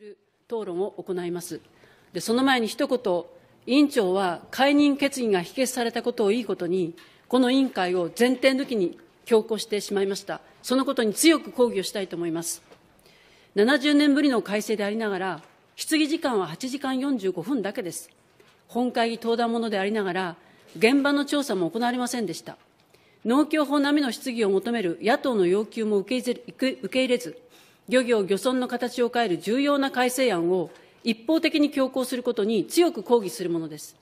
る討論を行います。でその前に一言、委員長は解任決議が否決されたことをいいことに、この委員会を前提抜きに強行してしまいました。そのことに強く抗議をしたいと思います。70年ぶりの改正でありながら、質疑時間は8時間45分だけです。本会議登壇ものでありながら、現場の調査も行われませんでした。農協法並みの質疑を求める野党の要求も受け入れず、漁業漁村の形を変える重要な改正案を一方的に強行することに強く抗議するものです。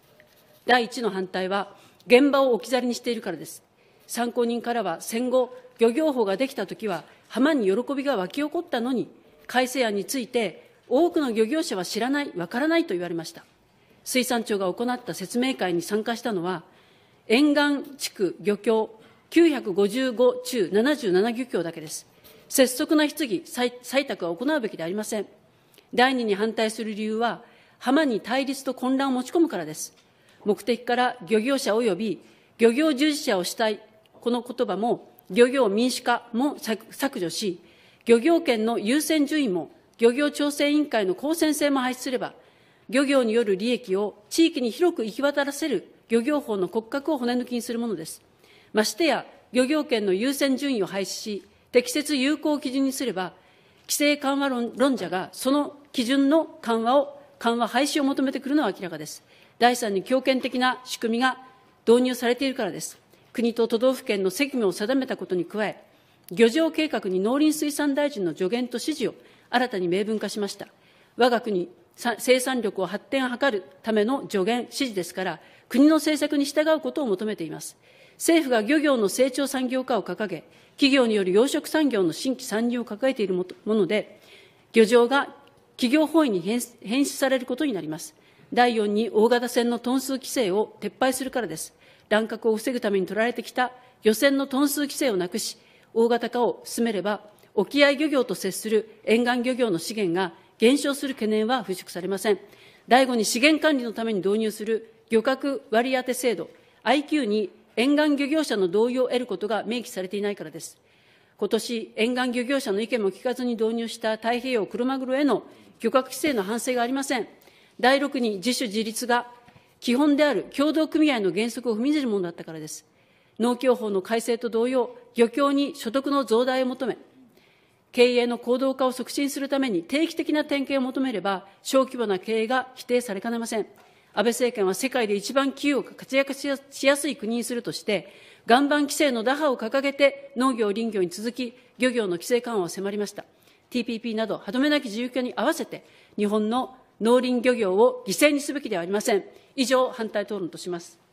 第一の反対は、現場を置き去りにしているからです。参考人からは、戦後、漁業法ができたときは、浜に喜びが湧き起こったのに、改正案について、多くの漁業者は知らない、わからないと言われました。水産庁が行った説明会に参加したのは、沿岸地区漁協955中77漁協だけです。拙速な質疑、採択は行うべきでありません。第二に反対する理由は、浜に対立と混乱を持ち込むからです。目的から漁業者及び漁業従事者を主体、この言葉も漁業民主化も削除し、漁業権の優先順位も漁業調整委員会の公選制も廃止すれば、漁業による利益を地域に広く行き渡らせる漁業法の骨格を骨抜きにするものです。ましてや、漁業権の優先順位を廃止し、適切有効基準にすれば、規制緩和論者がその基準の緩和を、緩和廃止を求めてくるのは明らかです。第三に強権的な仕組みが導入されているからです。国と都道府県の責務を定めたことに加え、漁場計画に農林水産大臣の助言と指示を新たに明文化しました。我が国生産力を発展を図るための助言、指示ですから、国の政策に従うことを求めています。政府が漁業の成長産業化を掲げ、企業による養殖産業の新規参入を抱えているもので、漁場が企業本位に変質されることになります。第4に大型船のトン数規制を撤廃するからです。乱獲を防ぐために取られてきた漁船のトン数規制をなくし、大型化を進めれば、沖合漁業と接する沿岸漁業の資源が減少する懸念は払拭されません。第5に資源管理のために導入する漁獲割当制度 IQ に沿岸漁業者の同意を得ることが明記されていないからです。今年、沿岸漁業者の意見も聞かずに導入した太平洋クロマグロへの漁獲規制の反省がありません。第6に自主自立が基本である共同組合の原則を踏みにじるものだったからです。農協法の改正と同様、漁協に所得の増大を求め、経営の行動化を促進するために定期的な点検を求めれば、小規模な経営が否定されかねません。安倍政権は世界で一番企業が活躍しやすい国にするとして、岩盤規制の打破を掲げて、農業、林業に続き、漁業の規制緩和を迫りました。TPP など、歯止めなき自由化に合わせて、日本の農林漁業を犠牲にすべきではありません。以上、反対討論とします。